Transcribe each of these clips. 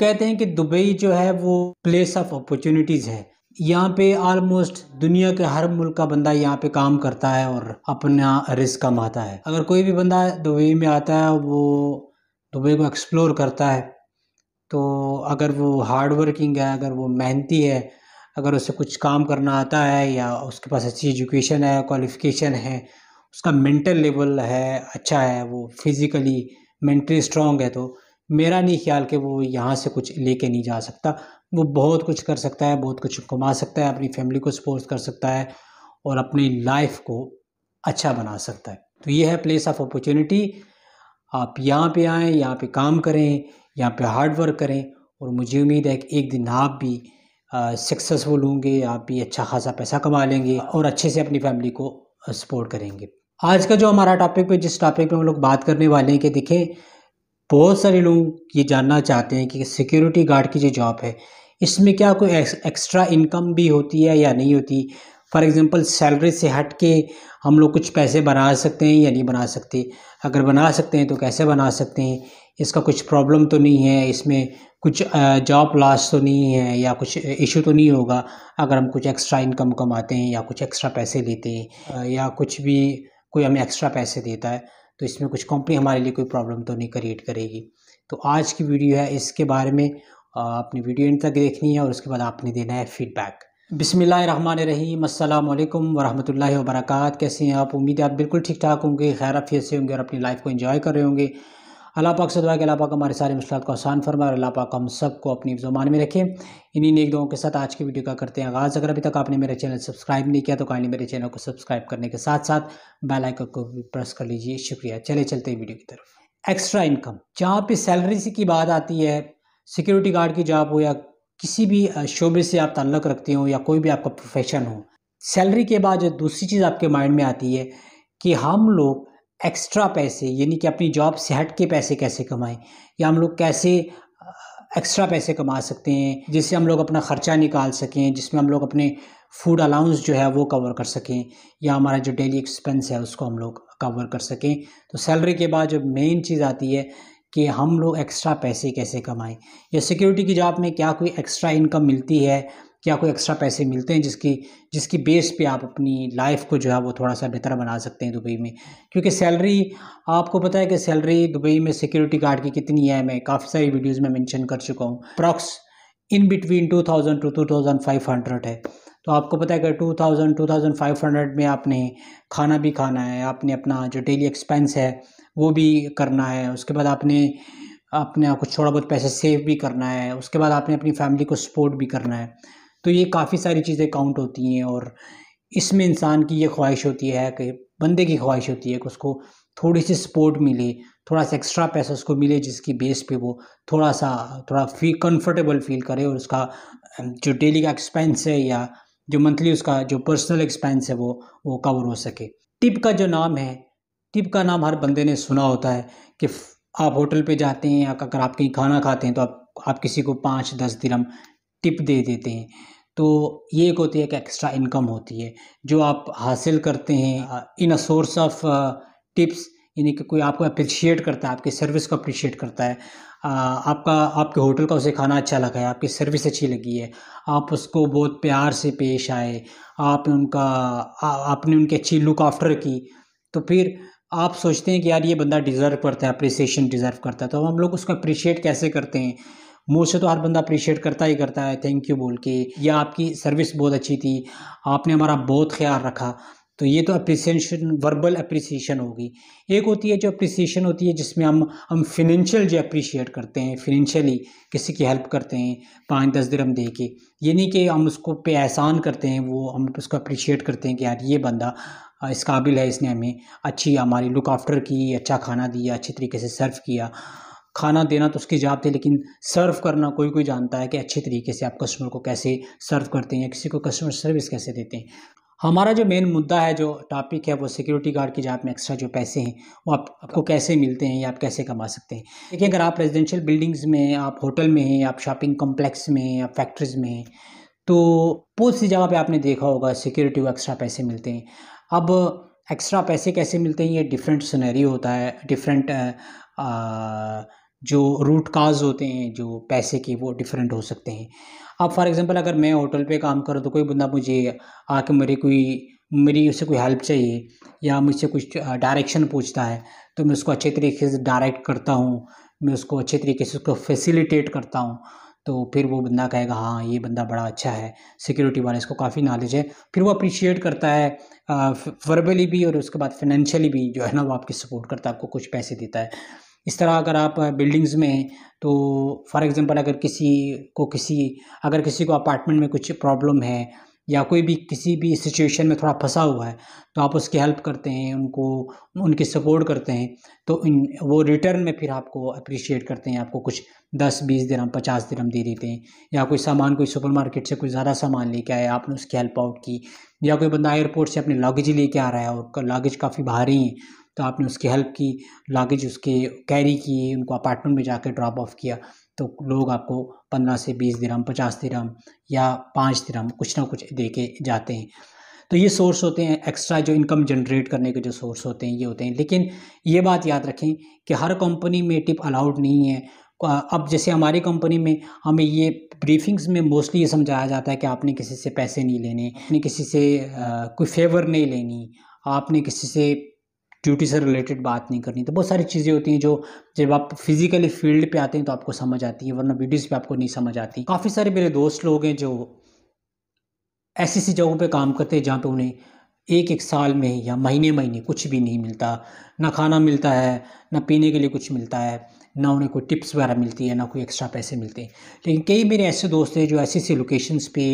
कहते हैं कि दुबई जो है वो प्लेस ऑफ अपॉर्चुनिटीज़ है यहाँ पे ऑलमोस्ट दुनिया के हर मुल्क का बंदा यहाँ पे काम करता है और अपना रिस्क कमाता है अगर कोई भी बंदा दुबई में आता है वो दुबई को एक्सप्लोर करता है तो अगर वो हार्ड वर्किंग है अगर वो मेहनती है अगर उसे कुछ काम करना आता है या उसके पास अच्छी एजुकेशन है क्वालिफिकेशन है उसका मेंटल लेवल है अच्छा है वो फिज़िकली मेंटली स्ट्रॉन्ग है तो मेरा नहीं ख्याल कि वो यहाँ से कुछ लेके नहीं जा सकता वो बहुत कुछ कर सकता है बहुत कुछ कमा सकता है अपनी फैमिली को सपोर्ट कर सकता है और अपनी लाइफ को अच्छा बना सकता है तो ये है प्लेस ऑफ अपॉर्चुनिटी आप यहाँ पे आएँ यहाँ पे काम करें यहाँ पे हार्ड वर्क करें और मुझे उम्मीद है कि एक दिन आप भी सक्सेसफुल होंगे आप भी अच्छा खासा पैसा कमा लेंगे और अच्छे से अपनी फैमिली को सपोर्ट करेंगे आज का जो हमारा टॉपिक पे जिस टॉपिक पे हम लोग बात करने वाले हैं कि देखें बहुत सारे लोग ये जानना चाहते हैं कि सिक्योरिटी गार्ड की जो जॉब है इसमें क्या कोई एक्स्ट्रा इनकम भी होती है या नहीं होती फॉर एग्ज़ाम्पल सैलरी से हट के हम लोग कुछ पैसे बना सकते हैं या नहीं बना सकते अगर बना सकते हैं तो कैसे बना सकते हैं इसका कुछ प्रॉब्लम तो नहीं है इसमें कुछ जॉब लॉस तो नहीं है या कुछ इशू तो नहीं होगा अगर हम कुछ एक्स्ट्रा इनकम कमाते हैं या कुछ एक्स्ट्रा पैसे लेते हैं या कुछ भी कोई हमें एक्स्ट्रा पैसे देता है तो इसमें कुछ कंपनी हमारे लिए कोई प्रॉब्लम तो नहीं क्रिएट करेगी तो आज की वीडियो है इसके बारे में अपनी वीडियो एंड तक देखनी है और उसके बाद आपने देना है फीडबैक रहीम अल्लाम वरहमल वर्क कैसे हैं आप उम्मीद है आप बिल्कुल ठीक ठाक होंगे खैर अफियत से होंगे और अपनी लाइफ को इन्जॉय कर रहे होंगे अल्लाह पाक से दुआ के अला पाक हमारे सारे मुश्किल को आसान फरमाए और अला पाक हम सबको अपनी जुबान में रखें इन्हीं नेक दोगों के साथ आज की वीडियो का करते हैं आगाज़ अगर अभी तक आपने मेरे चैनल सब्सक्राइब नहीं किया तो काइंडली मेरे चैनल को सब्सक्राइब करने के साथ साथ बेल आइकन को भी प्रेस कर लीजिए शुक्रिया चले चलते वीडियो की तरफ एक्स्ट्रा इनकम जहाँ पर सैलरी की बात आती है सिक्योरिटी गार्ड की जॉब हो या किसी भी शोबे से आप ताल्लुक़ रखते हो या कोई भी आपका प्रोफेशन हो सैलरी के बाद जो दूसरी चीज़ आपके माइंड में आती है कि हम लोग एक्स्ट्रा पैसे यानी कि अपनी जॉब से हट के पैसे कैसे कमाएं या हम लोग कैसे एक्स्ट्रा पैसे कमा सकते हैं जिससे हम लोग अपना ख़र्चा निकाल सकें जिसमें हम लोग अपने फूड अलाउंस जो है वो कवर कर सकें या हमारा जो डेली एक्सपेंस है उसको हम लोग कवर कर सकें तो सैलरी के बाद जो मेन चीज़ आती है कि हम लोग एक्स्ट्रा पैसे कैसे कमाएं या सिक्योरिटी की जॉब में क्या कोई एक्स्ट्रा इनकम मिलती है क्या कोई एक्स्ट्रा पैसे मिलते हैं जिसकी जिसकी बेस पे आप अपनी लाइफ को जो है वो थोड़ा सा बेहतर बना सकते हैं दुबई में क्योंकि सैलरी आपको पता है कि सैलरी दुबई में सिक्योरिटी गार्ड की कितनी है मैं काफ़ी सारी वीडियोज़ में मैंशन कर चुका हूँ प्रॉक्स in between two thousand to two thousand five hundred है तो आपको पता है कि two thousand two thousand five hundred में आपने खाना भी खाना है आपने अपना जो डेली एक्सपेंस है वो भी करना है उसके बाद आपने अपने कुछ थोड़ा बहुत पैसे सेव भी करना है उसके बाद आपने अपनी फैमिली को सपोर्ट भी करना है तो ये काफ़ी सारी चीज़ें काउंट होती हैं और इसमें इंसान की ये ख्वाहिश होती है कि बंदे की ख्वाहिश होती है कि उसको थोड़ी सी सपोर्ट मिले थोड़ा सा एक्स्ट्रा पैसा उसको मिले जिसकी बेस पे वो थोड़ा सा थोड़ा फी कंफर्टेबल फील करे और उसका जो डेली का एक्सपेंस है या जो मंथली उसका जो पर्सनल एक्सपेंस है वो वो कवर हो सके टिप का जो नाम है टिप का नाम हर बंदे ने सुना होता है कि आप होटल पे जाते हैं या अगर आप कहीं खाना खाते हैं तो आप आप किसी को पाँच दस दिन टिप दे देते हैं तो ये एक होती है एक एक्स्ट्रा इनकम होती है जो आप हासिल करते हैं in a source of tips यानी कि कोई आपको अप्रिशिएट करता है आपकी सर्विस को अप्रिशिएट करता है आपका आपके होटल का उसे खाना अच्छा लगा है आपकी सर्विस अच्छी लगी है आप उसको बहुत प्यार से पेश आए आपने उनका आपने उनकी अच्छी लुक आफ्टर की तो फिर आप सोचते हैं कि यार ये बंदा डिज़र्व करता है अप्रिसिएशन डिज़र्व करता है तो हम लोग उसको अप्रिशिएट कैसे करते हैं मुझसे तो हर बंदा अप्रिशिएट करता ही करता है थैंक यू बोल के या आपकी सर्विस बहुत अच्छी थी आपने हमारा बहुत ख्याल रखा तो ये तो अप्रिसिएशन वर्बल अप्रिसिएशन होगी एक होती है जो अप्रिसिएशन होती है जिसमें हम हम फिनेंशियल जो अप्रिशिएट करते हैं फिनेंशियली किसी की हेल्प करते हैं पाँच दस दिन हम दे के ये नहीं कि हम उसको पे एहसान करते हैं वो हम उसको अप्रिशिएट करते हैं कि यार ये बंदा इस काबिल है इसने हमें अच्छी हमारी लुक आफ्टर की अच्छा खाना दिया अच्छी तरीके से सर्व किया खाना देना तो उसकी जात थी लेकिन सर्व करना कोई कोई जानता है कि अच्छे तरीके से आप कस्टमर को कैसे सर्व करते हैं या किसी को कस्टमर सर्विस कैसे देते हैं हमारा जो मेन मुद्दा है जो टॉपिक है वो सिक्योरिटी गार्ड की जात में एक्स्ट्रा जो पैसे हैं वो आप, आपको कैसे मिलते हैं या आप कैसे कमा सकते हैं देखिए अगर आप रेजिडेंशियल बिल्डिंग्स में आप होटल में हैं आप शॉपिंग कॉम्प्लेक्स में हैं आप फैक्ट्रीज में हैं तो बहुत सी जगह पर आपने देखा होगा सिक्योरिटी को एक्स्ट्रा पैसे मिलते हैं अब एक्स्ट्रा पैसे कैसे मिलते हैं ये डिफरेंट सिनेरियो होता है डिफरेंट जो रूट काज होते हैं जो पैसे के वो डिफरेंट हो सकते हैं अब फॉर एग्ज़ाम्पल अगर मैं होटल पे काम करूँ तो कोई बंदा मुझे आके मेरे कोई मेरी उससे कोई हेल्प चाहिए या मुझसे कुछ डायरेक्शन पूछता है तो मैं उसको अच्छे तरीके से डायरेक्ट करता हूँ मैं उसको अच्छे तरीके से उसको फैसिलिटेट करता हूँ तो फिर वो बंदा कहेगा हाँ ये बंदा बड़ा अच्छा है सिक्योरिटी वाला इसको काफ़ी नॉलेज है फिर वो अप्रिशिएट करता है वर्बली भी और उसके बाद फाइनेंशियली भी जो है ना वो आपकी सपोर्ट करता है आपको कुछ पैसे देता है इस तरह अगर आप बिल्डिंग्स में तो फॉर एग्ज़ाम्पल अगर किसी को किसी अगर किसी को अपार्टमेंट में कुछ प्रॉब्लम है या कोई भी किसी भी सिचुएशन में थोड़ा फंसा हुआ है तो आप उसकी हेल्प करते हैं उनको उनकी सपोर्ट करते हैं तो इन वो रिटर्न में फिर आपको अप्रिशिएट करते हैं आपको कुछ दस बीस दिनम पचास दिनम दे देते हैं या कोई सामान कोई सुपरमार्केट से कोई ज़्यादा सामान लेके आया आपने उसकी हेल्प आउट की या कोई बंदा एयरपोर्ट से अपने लगेज लेके आ रहा है और लगेज काफ़ी भारी है तो आपने उसकी हेल्प की लागेज उसके कैरी किए उनको अपार्टमेंट में जाकर ड्रॉप ऑफ किया तो लोग आपको पंद्रह से बीस दिरम पचास दिरम या पाँच दिरम कुछ ना कुछ दे के जाते हैं तो ये सोर्स होते हैं एक्स्ट्रा जो इनकम जनरेट करने के जो सोर्स होते हैं ये होते हैं लेकिन ये बात याद रखें कि हर कंपनी में टिप अलाउड नहीं है अब जैसे हमारी कंपनी में हमें ये ब्रीफिंग्स में मोस्टली ये समझाया जाता है कि आपने किसी से पैसे नहीं लेने आपने किसी से आ, कोई फेवर नहीं लेनी आपने किसी से ड्यूटी से रिलेटेड बात नहीं करनी तो बहुत सारी चीज़ें होती हैं जो जब आप फिजिकली फील्ड पे आते हैं तो आपको समझ आती है वरना वीडियोज़ पे आपको नहीं समझ आती काफ़ी सारे मेरे दोस्त लोग हैं जो ऐसी ऐसी जगहों पे काम करते हैं जहाँ पे उन्हें एक एक साल में या महीने महीने कुछ भी नहीं मिलता ना खाना मिलता है ना पीने के लिए कुछ मिलता है ना उन्हें कोई टिप्स वगैरह मिलती है ना कोई एक्स्ट्रा पैसे मिलते हैं लेकिन कई मेरे ऐसे दोस्त हैं जो ऐसी ऐसी लोकेशंस पे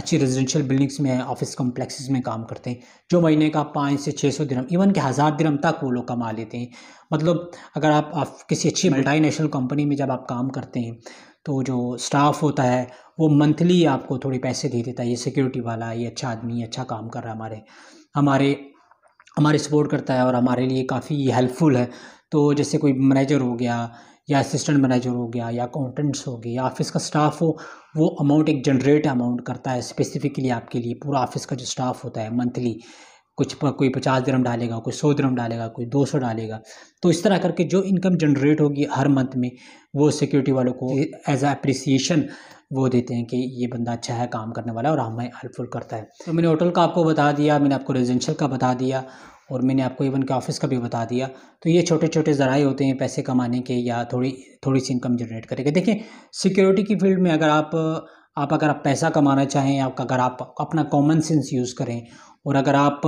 अच्छी रेजिडेंशियल बिल्डिंग्स में ऑफिस कम्प्लेक्सेस में काम करते हैं जो महीने का पाँच से छः सौ दिरम इवन के हज़ार दिरम तक वो लोग कमा लेते हैं मतलब अगर आप, आप किसी अच्छी मल्टी कंपनी में जब आप काम करते हैं तो जो स्टाफ होता है वो मंथली आपको थोड़े पैसे दे देता है ये सिक्योरिटी वाला ये अच्छा आदमी अच्छा काम कर रहा है हमारे हमारे हमारे सपोर्ट करता है और हमारे लिए काफ़ी हेल्पफुल है तो जैसे कोई मैनेजर हो गया या असिस्टेंट मैनेजर हो गया या अकाउंटेंट्स हो गए या ऑफिस का स्टाफ हो वो अमाउंट एक जनरेट अमाउंट करता है स्पेसिफिकली आपके लिए पूरा ऑफिस का जो स्टाफ होता है मंथली कुछ पर, कोई पचास दरम डालेगा कोई सौ दरम डालेगा कोई दो सौ डालेगा तो इस तरह करके जो इनकम जनरेट होगी हर मंथ में वो सिक्योरिटी वालों को एज अ अप्रिसिएशन वो देते हैं कि ये बंदा अच्छा है काम करने वाला और हमें हेल्पफुल करता है तो मैंने होटल का आपको बता दिया मैंने आपको रेजिडेंशियल का बता दिया और मैंने आपको इवन के ऑफिस का भी बता दिया तो ये छोटे छोटे ज़राए होते हैं पैसे कमाने के या थोड़ी थोड़ी सी इनकम जनरेट करेंगे देखिए सिक्योरिटी की फील्ड में अगर आप आप अगर आप पैसा कमाना चाहें आप अगर आप अपना कॉमन सेंस यूज़ करें और अगर आप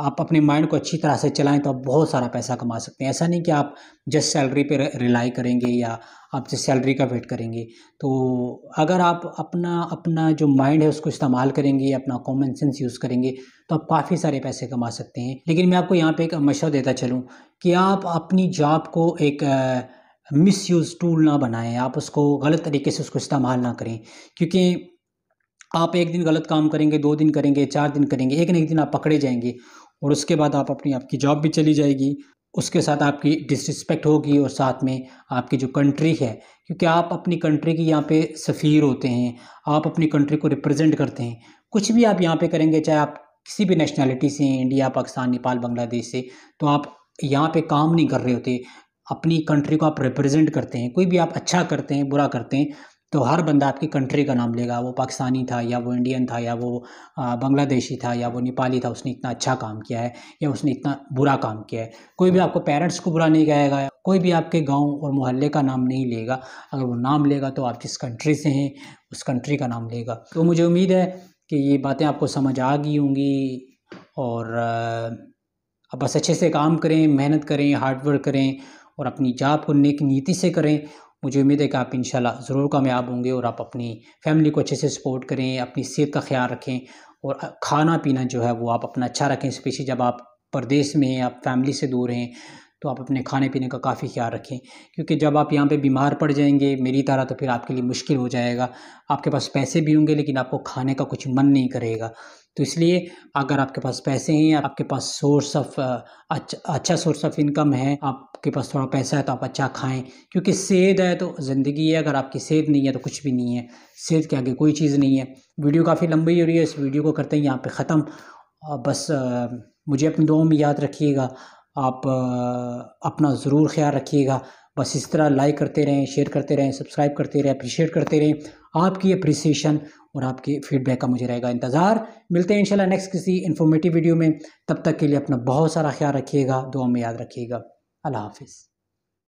आप अपने माइंड को अच्छी तरह से चलाएं तो आप बहुत सारा पैसा कमा सकते हैं ऐसा नहीं कि आप जस्ट सैलरी पे रिलाई करेंगे या आप जस्ट सैलरी का वेट करेंगे तो अगर आप अपना अपना जो माइंड है उसको इस्तेमाल करेंगे अपना कॉमन सेंस यूज़ करेंगे तो आप काफ़ी सारे पैसे कमा सकते हैं लेकिन मैं आपको यहाँ पर एक मशा देता चलूँ कि आप अपनी जॉब को एक मिस यूज़ टूल ना बनाएं आप उसको गलत तरीके से उसको इस्तेमाल ना करें क्योंकि आप एक दिन गलत काम करेंगे दो दिन करेंगे चार दिन करेंगे एक न एक दिन आप पकड़े जाएंगे और उसके बाद आप अपनी आपकी जॉब भी चली जाएगी उसके साथ आपकी डिसरिस्पेक्ट होगी और साथ में आपकी जो कंट्री है क्योंकि आप अपनी कंट्री की यहाँ पे सफ़ीर होते हैं आप अपनी कंट्री को रिप्रेजेंट करते हैं कुछ भी आप यहाँ पे करेंगे चाहे आप किसी भी नेशनैलिटी से इंडिया पाकिस्तान नेपाल बांग्लादेश से तो आप यहाँ पे काम नहीं कर रहे होते अपनी कंट्री को आप रिप्रेजेंट करते हैं कोई भी आप अच्छा करते हैं बुरा करते हैं तो हर बंदा आपकी कंट्री का नाम लेगा वो पाकिस्तानी था या वो इंडियन था या वो बांग्लादेशी था या वो नेपाली था उसने इतना अच्छा काम किया है या उसने इतना बुरा काम किया है कोई भी आपको पेरेंट्स को बुरा नहीं कहेगा कोई भी आपके गांव और मोहल्ले का नाम नहीं लेगा अगर वो नाम लेगा तो आप जिस कंट्री से हैं उस कंट्री का नाम लेगा तो मुझे उम्मीद है कि ये बातें आपको समझ आ गई होंगी और आप बस अच्छे से काम करें मेहनत करें हार्डवर्क करें और अपनी जॉब को नेक नीति से करें मुझे उम्मीद है कि आप इन ज़रूर कामयाब होंगे और आप अपनी फैमिली को अच्छे से सपोर्ट करें अपनी सेहत का ख्याल रखें और खाना पीना जो है वो आप अपना अच्छा रखें स्पेशली जब आप परदेश में हैं आप फैमिली से दूर हैं तो आप अपने खाने पीने का काफ़ी ख्याल रखें क्योंकि जब आप यहाँ पे बीमार पड़ जाएंगे मेरी तरह तो फिर आपके लिए मुश्किल हो जाएगा आपके पास पैसे भी होंगे लेकिन आपको खाने का कुछ मन नहीं करेगा तो इसलिए अगर आपके पास पैसे हैं आपके पास सोर्स ऑफ अच्छा अच्छा सोर्स ऑफ इनकम है आपके पास थोड़ा पैसा है तो आप अच्छा खाएं क्योंकि सेहत है तो ज़िंदगी है अगर आपकी सेहत नहीं है तो कुछ भी नहीं है सेहत के आगे कोई चीज़ नहीं है वीडियो काफ़ी लंबी हो रही है इस वीडियो को करते हैं यहाँ पर ख़त्म बस मुझे अपनी दो में याद रखिएगा आप अपना ज़रूर ख्याल रखिएगा बस इस तरह लाइक करते रहें शेयर करते रहें सब्सक्राइब करते रहें अप्रिशिएट करते रहें आपकी अप्रिसिएशन और आपके फीडबैक का मुझे रहेगा इंतज़ार मिलते हैं इंशाल्लाह नेक्स्ट किसी इन्फॉर्मेटिव वीडियो में तब तक के लिए अपना बहुत सारा ख्याल रखिएगा दुआ में याद रखिएगा अल्लाह हाफिज़